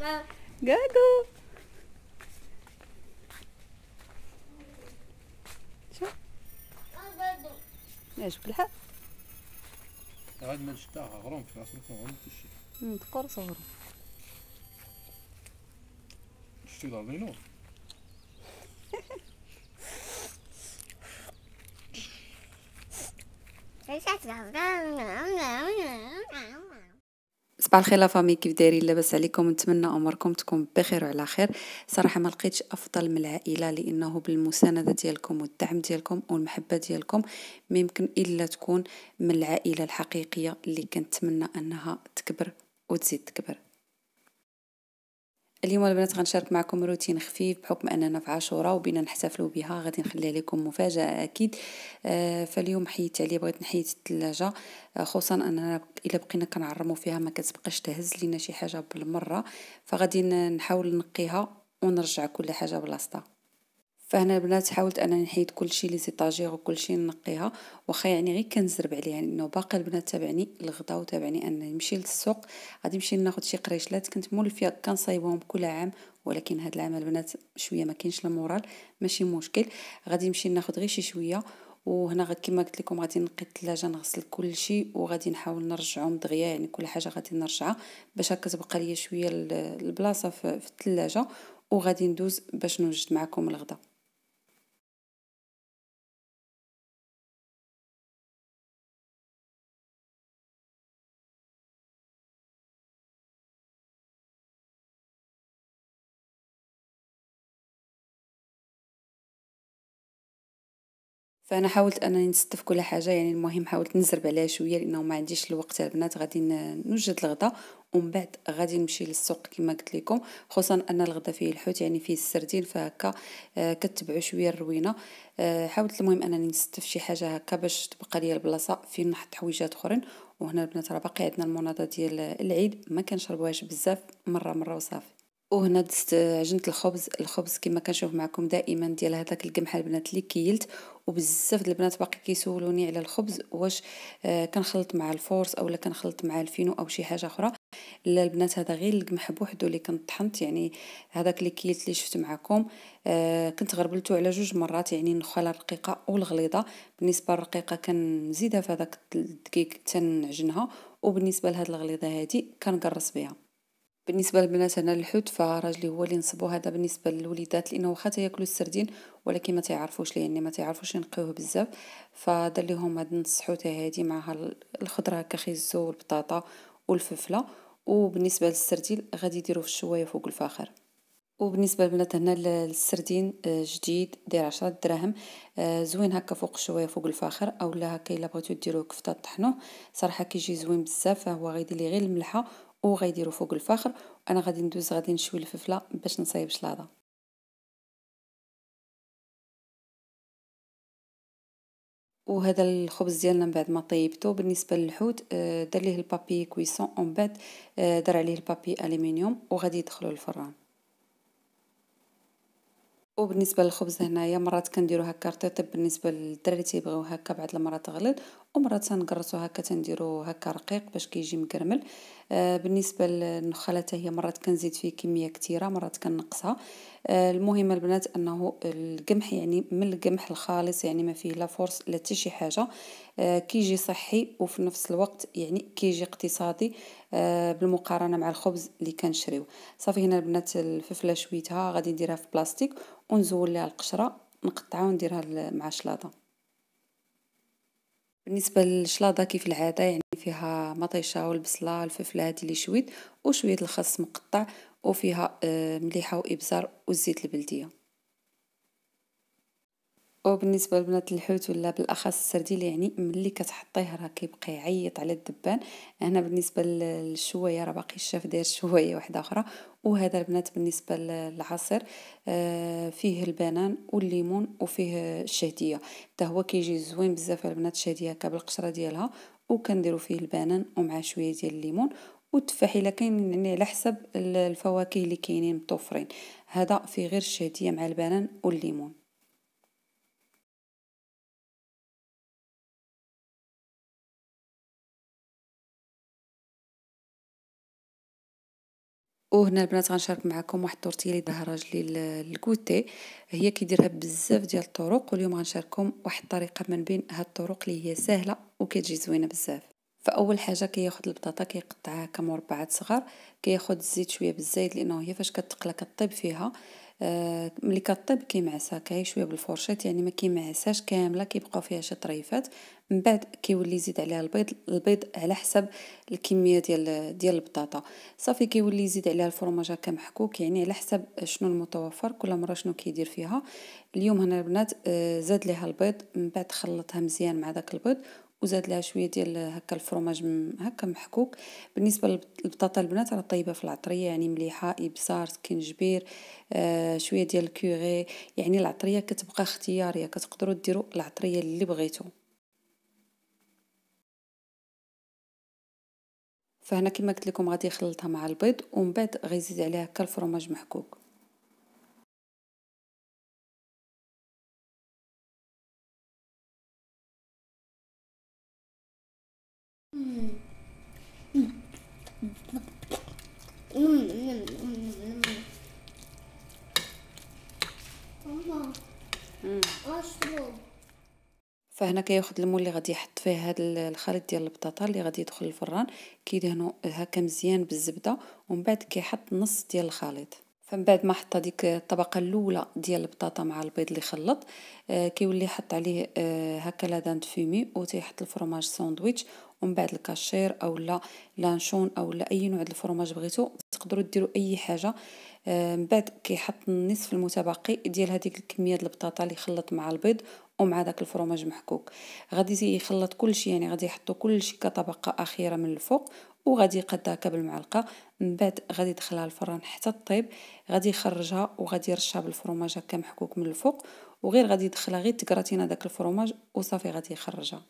جاجو شوف ناشف الحق عاد ما نشتاها غرام في عصرتها غرام في الشيء تقر صغرى شتي دار لينور صباح الخير لافامي كيف دايرين لاباس عليكم نتمنى اموركم تكون بخير وعلى خير صراحه ما لقيتش افضل من العائله لانه بالمسانده ديالكم والدعم ديالكم والمحبه ديالكم ما يمكن الا تكون من العائله الحقيقيه اللي كنتمنى انها تكبر وتزيد تكبر اليوم البنات غنشارك معكم روتين خفيف بحكم اننا في عاشوراء وبينا نحتفلوا بها غادي نخليها لكم مفاجاه اكيد آه، فاليوم حيت عليا بغيت نحيد الثلاجه آه، خصوصا اننا الا بقينا كنعرموا فيها ما كتبقاش تهز لينا شي حاجه بالمره فغادي نحاول نقيها ونرجع كل حاجه بلاصتها فهنا البنات حاولت انني نحيد كلشي لي وكل وكلشي نقيها واخا يعني غير كنزرب عليها لانه يعني باقي البنات تابعني الغدا وتابعني انني نمشي للسوق غادي نمشي ناخذ شي قريشلات كنت مولفيه كنصايبهم كل عام ولكن هاد العام البنات شويه ما كاينش المورال ماشي مشكل غادي نمشي ناخذ غير شي شويه وهنا كما قلت لكم غادي نقي الثلاجه نغسل كل شيء وغادي نحاول نرجعهم دغيا يعني كل حاجه غادي نرجعها باش هكا تبقى ليا شويه البلاصه في الثلاجه وغادي ندوز باش نوجد معكم الغدا فانا حاولت انني نستف كل حاجه يعني المهم حاولت نزرب عليها شويه لانه ما عنديش الوقت البنات غادي نوجد الغداء ومن بعد غادي نمشي للسوق كما قلت لكم خصوصا ان الغدا فيه الحوت يعني فيه السردين فهكا آه، كتبعوا شويه الروينه آه، حاولت المهم انني نستف شي حاجه هكا باش تبقى ليا البلاصه فين نحط حويجات اخرين وهنا البنات راه باقي عندنا المناضه ديال العيد ما كنشربوهاش بزاف مره مره وصافي وهنا دست عجنت الخبز الخبز كما كنشوف معكم دائما ديال هذاك القمح البنات اللي كيلت وبزاف ديال البنات باقي كيسولوني على الخبز واش آه كنخلط مع الفورس اولا كنخلط مع الفينو او شي حاجه اخرى لا البنات هذا غير القمح بوحدو اللي كنطحنت يعني هذاك اللي كيلت اللي شفت معكم آه كنت غربلته على جوج مرات يعني النخاله الرقيقه والغليظه بالنسبه للرقيقه كنزيدها في هذاك الدقيق تنعجنها وبالنسبه لهاد الغليظه هادي كنقرص بها بالنسبه للبنات هنا الحوت فراجلي هو اللي نصبو هذا بالنسبه للوليدات لانه واخا تياكلو السردين ولكن ما ليه يعني ما تيعرفوش ينقيوه بزاف فدار ليهم هاد نص حوته هادي معها الخضره هكا خيزو والبطاطا والفلفله وبالنسبه للسردين غادي يديروه في الشوايه فوق الفاخر وبالنسبه للبنات هنا السردين آه، جديد داير 10 دراهم آه، زوين هكا فوق شويه فوق الفاخر اولا هكا الا بغيتو ديروه كفته طحنوه صراحه كيجي زوين بزاف فهو غيدير لي غير الملحه وغيديروا فوق الفخر وانا غادي ندوز غادي نشوي الفلفله باش نصايب شلاضه وهذا الخبز ديالنا من بعد ما طيبته بالنسبه للحوت آه، دار ليه البابي كويسون اون بعد آه، دار عليه البابي الومنيوم وغادي يدخلو الفران وبالنسبه للخبز هنايا مرات كنديرو هكا رطيطيب بالنسبه للدراري تيبغيو هكا بعض المرات تغلط ومره تنقرصو هكا تنديرو هكا رقيق باش كيجي مكرمل آه، بالنسبه للنخاله هي مرات كنزيد فيه كميه كثيره مرات كنقصها آه، المهم البنات انه القمح يعني من القمح الخالص يعني ما فيه لا فورس لا شي حاجه آه، كيجي صحي وفي نفس الوقت يعني كيجي اقتصادي بالمقارنه مع الخبز اللي كنشريو صافي هنا البنات الفلفله شويتها غادي نديرها في بلاستيك ونزول لها القشره نقطعها ونديرها مع شلاطة بالنسبه للشلاضه كيف العاده يعني فيها مطيشه والبصله والفلفل هادي اللي شويت وشويه الخس مقطع وفيها آه، مليحه وابزار والزيت البلديه وبالنسبه لبنات الحوت ولا بالاخص السرديل يعني ملي كتحطيه راه كيبقى يعيط على الدبان هنا بالنسبه للشوايه راه باقي الشاف داير شويه واحده اخرى وهذا البنات بالنسبه للعصير آه، فيه البنان والليمون وفيه الشهديه حتى هو كيجي زوين بزاف البنات الشهديه كبالقشره ديالها وكنديروا فيه البنان ومع شويه ديال الليمون والتفاح الا كاين يعني على حسب الفواكه اللي كاينين متوفرين هذا فيه غير الشهديه مع البنان والليمون وهنا البنات غنشارك معكم واحد التورتيلي دهراج راجلي للكوتي هي كيديرها بزاف ديال الطرق واليوم غنشارككم واحد الطريقه من بين هاد الطرق اللي هي سهله وكتجي زوينه بزاف فاول حاجه كياخد البطاطا كيقطعها كمربعات صغار كياخد الزيت شويه بالزايد لانه هي فاش كتقلى كطيب فيها آه، ملي كطيب كيمعس كاي شويه بالفرشاط يعني ما كيمعساش كامله كيبقاو فيها شي طريفات من بعد كيولي يزيد عليها البيض البيض على حسب الكميه ديال ديال البطاطا صافي كيولي يزيد عليها الفرماج هكا محكوك يعني على حسب شنو المتوفر كل مره شنو كيدير فيها اليوم هنا البنات آه، زاد ليها البيض من بعد خلطها مزيان مع داك البيض وزاد لها شويه ديال هكا الفرماج هكا محكوك بالنسبه للبطاطا البنات راه طيبه في العطريه يعني مليحه ابزار كنجبير آه شويه ديال الكوري يعني العطريه كتبقى اختياريه كتقدروا ديروا العطريه اللي بغيتو فهنا كما قلت لكم غادي يخلطها مع البيض ومن بعد غيزيد عليها هكا الفرماج محكوك فهنا كياخد المول اللي غادي يحط فيه هاد الخليط ديال البطاطا اللي غادي يدخل الفران كيدهنو هكا مزيان بالزبده ومن بعد كيحط نص ديال الخليط فمن بعد ما حط هذيك الطبقه الاولى ديال البطاطا مع البيض اللي خلط آه، كيولي يحط عليه آه، هكا لا دان فيمي وتيحط الفرماج ساندويتش ومن بعد الكاشير او لا لانشون او لا اي نوع د الفرماج بغيتو تقدروا ديروا اي حاجه آه، من بعد كيحط النصف المتبقي ديال هذيك الكميه د البطاطا اللي خلط مع البيض ومع داك الفرماج محكوك غادي يخلط كلشي يعني غادي يحطوا كلشي كطبقه اخيره من الفوق وغادي يقدها بالمعلقه من بعد غادي يدخلها الفران حتى طيب غادي يخرجها وغادي يرشها بالفرماج هكا محكوك من الفوق وغير غادي يدخلها غير تكراتينا داك الفرماج وصافي غادي يخرجها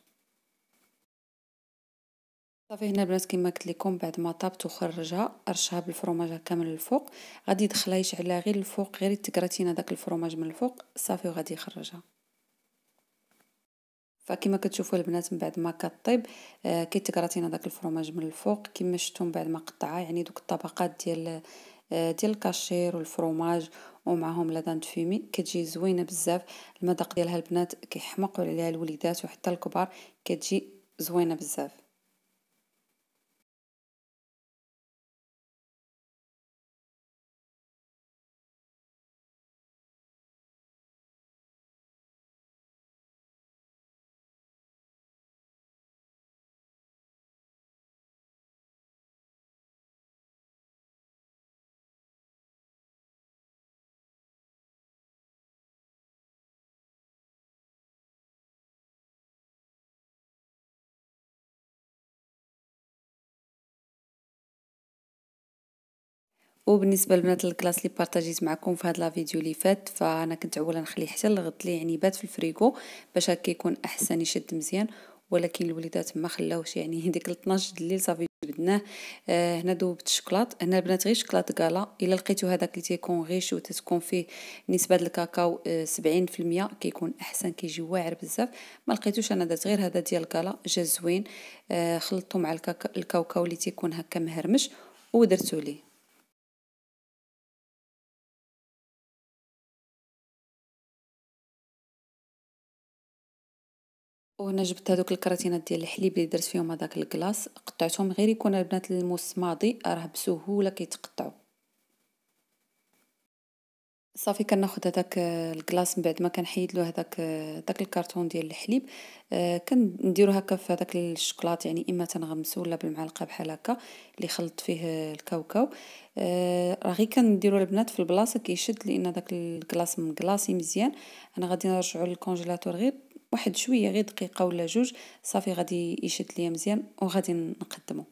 صافي هنا البنات كما قلت لكم بعد ما طابت وخرجها رشها بالفرماج كامل الفوق غادي يدخلها يشعلها غير الفوق غير تكراتينا داك الفرماج من الفوق صافي وغادي يخرجها فكما كتشوفوا البنات من بعد ما كطيب آه كيتكراتينا داك الفرماج من الفوق كما شفتوا من بعد ما قطعها يعني دوك الطبقات ديال آه ديال الكاشير والفرماج ومعهم لادان فيمي كتجي زوينه بزاف المذاق ديالها البنات كيحمقوا عليها الوليدات وحتى الكبار كتجي زوينه بزاف وبالنسبه لبنات الكلاس اللي بارطاجيت معكم في هاد لا فيديو اللي فات فانا كنت عولا نخليه حتى الغد لي يعني بات في الفريكو باش هكا يكون احسن يشد مزيان ولكن الوليدات ما خلاوش يعني ديك 12 الليل صافي جبدناه آه هنا ذوبت الشكلاط هنا البنات غير شكلاط كالا الا لقيتو هذاك اللي تيكون غيش وتتكون فيه نسبه الكاكاو آه 70% كيكون احسن كيجي واعر بزاف ما لقيتوش انا درت غير هذا ديال كالا جا زوين آه خلطته مع الكاكاو الكاوكاو اللي تيكون هكا مهرمش ودرتو ليه وهنا جبت هذوك الكراتينات ديال الحليب اللي درت فيهم هذاك الكلاص قطعتهم غير يكون البنات الموس ماضي راه بسهوله كيتقطعوا صافي كناخذ هذاك الكلاص من بعد ما كنحيد له هذاك داك الكرتون ديال الحليب آه، كنديرو هكا في هذاك الشكلاط يعني اما تنغمسو ولا بالمعلقه بحال هكا اللي خلطت فيه الكاوكاو آه، راه غير كنديرو البنات في البلاصه كيشد لان داك الكلاص مقلاصي مزيان انا غادي نرجعو للكونجيلاتور غير واحد شويه غير دقيقه ولا جوج صافي غادي يشد ليا مزيان وغادي نقدمه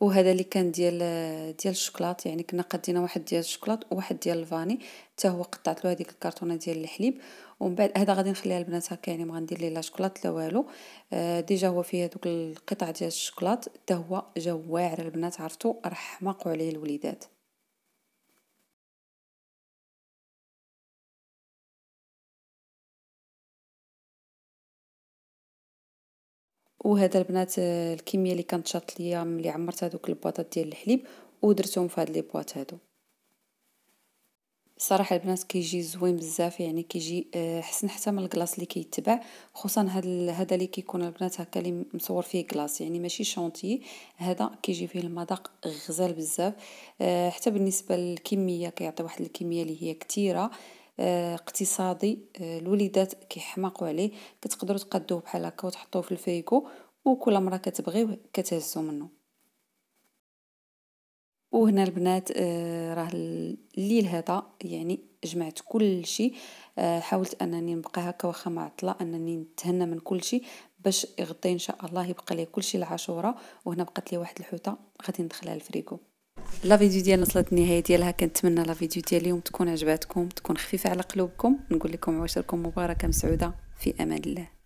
وهذا اللي كان ديال ديال الشوكولاط يعني كنا قدينا واحد ديال الشوكولاط وواحد ديال الفاني حتى هو قطعت له هذيك الكرتونه ديال الحليب ومن بعد هذا غادي نخليها البنات هكا يعني ما غندير ليه لا شوكولاط لا والو آه، ديجا هو فيه هذوك القطع ديال الشوكولاط حتى هو جا واعر البنات عرفتو راه عليه الوليدات وهذا البنات آه، الكميه اللي كانت شاط ليا ملي عمرت هذوك البواطات ديال الحليب ودرتهم في هاد لي بواط هادو صراحه البنات كيجي زوين بزاف يعني كيجي آه، حسن حتى من الكلاص اللي كيتباع خصوصا هذا هذا اللي كيكون البنات هكا اللي مصور فيه كلاص يعني ماشي شونتي هذا كيجي فيه المذاق غزال بزاف آه، حتى بالنسبه للكميه كيعطي واحد الكميه اللي هي كثيره آه، اقتصادي آه، الوليدات كيحماقوا عليه كتقدروا تقادوه بحال هكا وتحطوه في الفريكو وكل مره كتبغيوه كتهزو منه وهنا البنات آه، راه الليل هذا يعني جمعت كل شيء حاولت انني نبقى هكا واخا معطله انني نتهنى من كل شيء باش يغطي ان شاء الله يبقى لي كل شيء العاشوره وهنا بقات لي واحد الحوته غادي ندخلها الفريكو لا فيديو ديالنا وصلت النهايه ديالها كنتمنى لا فيديو ديال اليوم تكون عجباتكم تكون خفيفه على قلوبكم نقول لكم عشركم مباركه مسعوده في امان الله